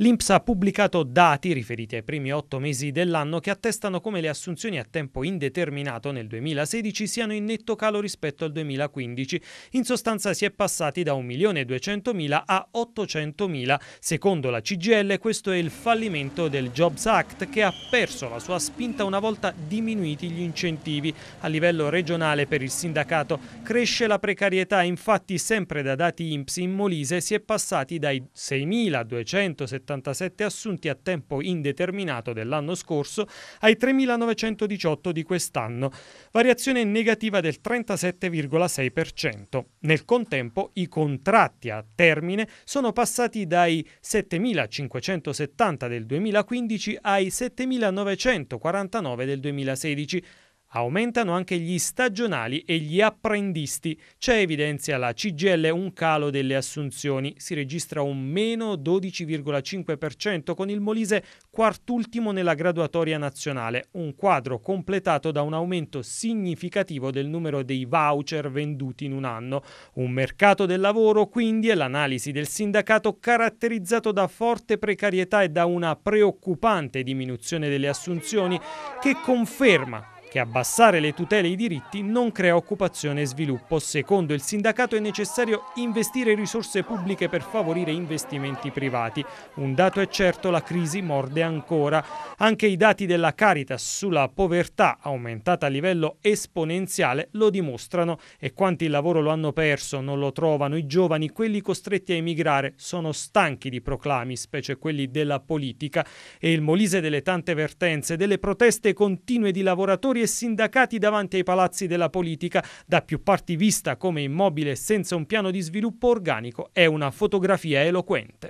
L'INPS ha pubblicato dati riferiti ai primi otto mesi dell'anno che attestano come le assunzioni a tempo indeterminato nel 2016 siano in netto calo rispetto al 2015. In sostanza si è passati da 1.200.000 a 800.000. Secondo la CGL questo è il fallimento del Jobs Act che ha perso la sua spinta una volta diminuiti gli incentivi. A livello regionale per il sindacato cresce la precarietà, infatti sempre da dati INPS in Molise si è passati dai 6.270 3.977 assunti a tempo indeterminato dell'anno scorso ai 3.918 di quest'anno, variazione negativa del 37,6%. Nel contempo i contratti a termine sono passati dai 7.570 del 2015 ai 7.949 del 2016, Aumentano anche gli stagionali e gli apprendisti. C'è evidenzia la CGL un calo delle assunzioni. Si registra un meno 12,5% con il Molise quart'ultimo nella graduatoria nazionale. Un quadro completato da un aumento significativo del numero dei voucher venduti in un anno. Un mercato del lavoro quindi è l'analisi del sindacato caratterizzato da forte precarietà e da una preoccupante diminuzione delle assunzioni che conferma che abbassare le tutele e i diritti non crea occupazione e sviluppo. Secondo il sindacato è necessario investire risorse pubbliche per favorire investimenti privati. Un dato è certo, la crisi morde ancora. Anche i dati della Caritas sulla povertà aumentata a livello esponenziale lo dimostrano e quanti il lavoro lo hanno perso, non lo trovano, i giovani, quelli costretti a emigrare, sono stanchi di proclami, specie quelli della politica e il Molise delle tante vertenze, delle proteste continue di lavoratori lavoratori e sindacati davanti ai palazzi della politica, da più parti vista come immobile senza un piano di sviluppo organico, è una fotografia eloquente.